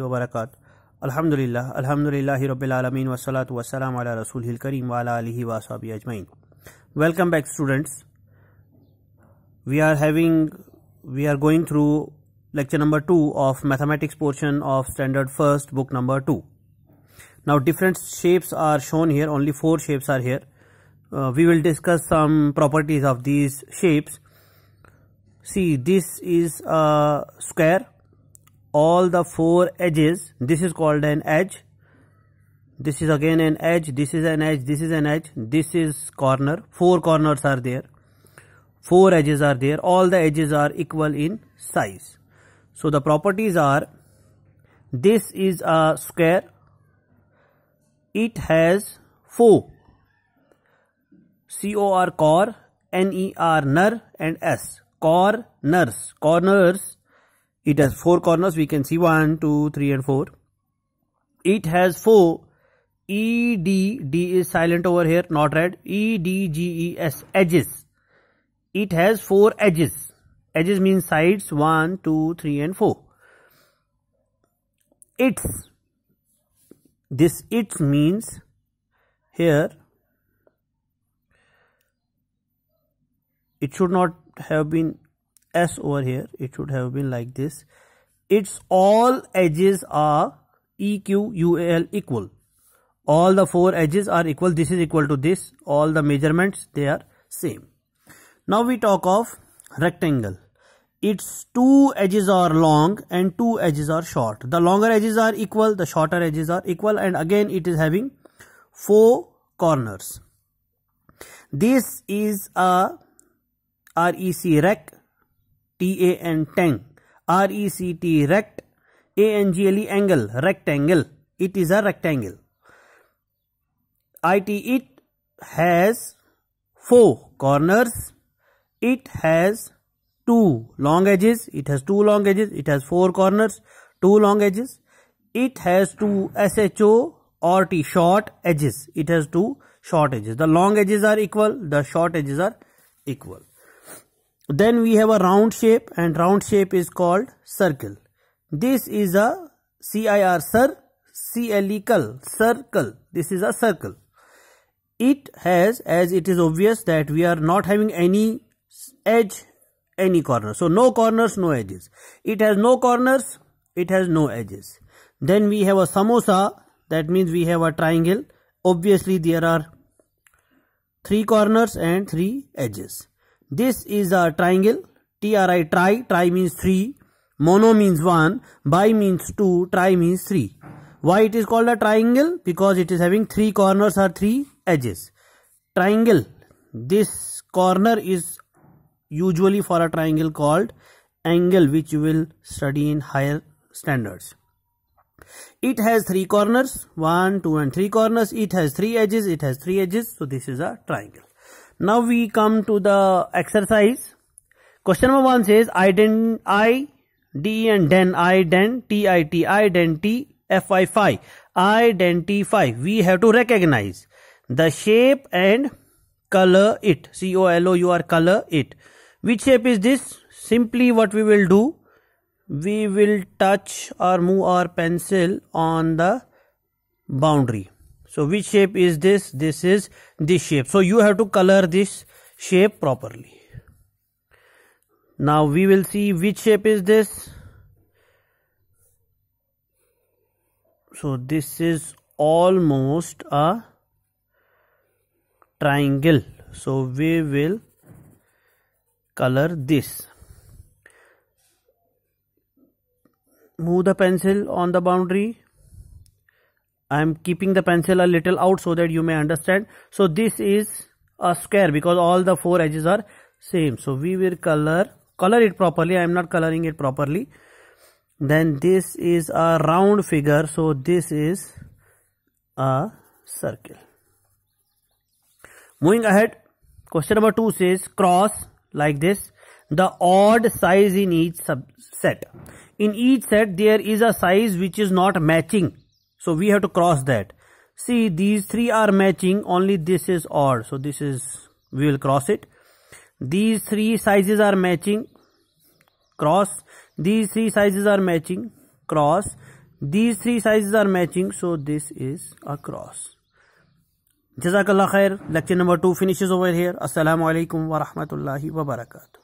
वबरकत अलहमदिल्ला अलहमदिल्ला रबालमीन वसलात वसलाम आला रसूल करीम वाला we are having we are going through lecture number 2 of mathematics portion of standard first book number 2 now different shapes are shown here only four shapes are here uh, we will discuss some properties of these shapes see this is a square all the four edges this is called an edge this is again an edge this is an edge this is an edge this is corner four corners are there four edges are there all the edges are equal in size so the properties are this is a square it has four c o r cor n e r ner and s corners corners it has four corners. We can see one, two, three, and four. It has four E D D is silent over here, not red. E D G E S edges. It has four edges. Edges means sides one, two, three, and four. Its this It means here it should not have been s over here it should have been like this its all edges are eq equal all the four edges are equal this is equal to this all the measurements they are same now we talk of rectangle its two edges are long and two edges are short the longer edges are equal the shorter edges are equal and again it is having four corners this is a REC rec T-A-N tang, R-E-C-T rect, A-N-G-L-E angle, rectangle. It is a rectangle. IT it has four corners. It has two long edges. It has two long edges. It has four corners, two long edges. It has two SHO or T short edges. It has two short edges. The long edges are equal. The short edges are equal. Then we have a round shape and round shape is called circle. This is a CIR cir clical circle. This is a circle. It has as it is obvious that we are not having any edge any corner. So no corners, no edges. It has no corners, it has no edges. Then we have a samosa that means we have a triangle. Obviously there are three corners and three edges. This is a triangle. TRI tri, tri means 3, mono means 1, bi means 2, tri means 3. Why it is called a triangle? Because it is having 3 corners or 3 edges. Triangle, this corner is usually for a triangle called angle which you will study in higher standards. It has 3 corners, 1, 2 and 3 corners. It has 3 edges, it has 3 edges. So this is a triangle. Now we come to the exercise. Question number 1 says ident I, D and then ident, T, I, T, identi, phi. Identify. We have to recognize the shape and color it. C, O, L, O, U, R, color it. Which shape is this? Simply what we will do, we will touch or move our pencil on the boundary. So which shape is this? This is this shape. So you have to color this shape properly. Now we will see which shape is this. So this is almost a triangle. So we will color this. Move the pencil on the boundary I am keeping the pencil a little out so that you may understand. So this is a square because all the four edges are same. So we will color, color it properly. I am not coloring it properly. Then this is a round figure. So this is a circle. Moving ahead, question number 2 says cross like this the odd size in each subset. In each set there is a size which is not matching so we have to cross that see these three are matching only this is odd so this is we will cross it these three sizes are matching cross these three sizes are matching cross these three sizes are matching so this is a cross jazakallah khair lecture number 2 finishes over here assalamu alaikum wa rahmatullahi wa barakatuh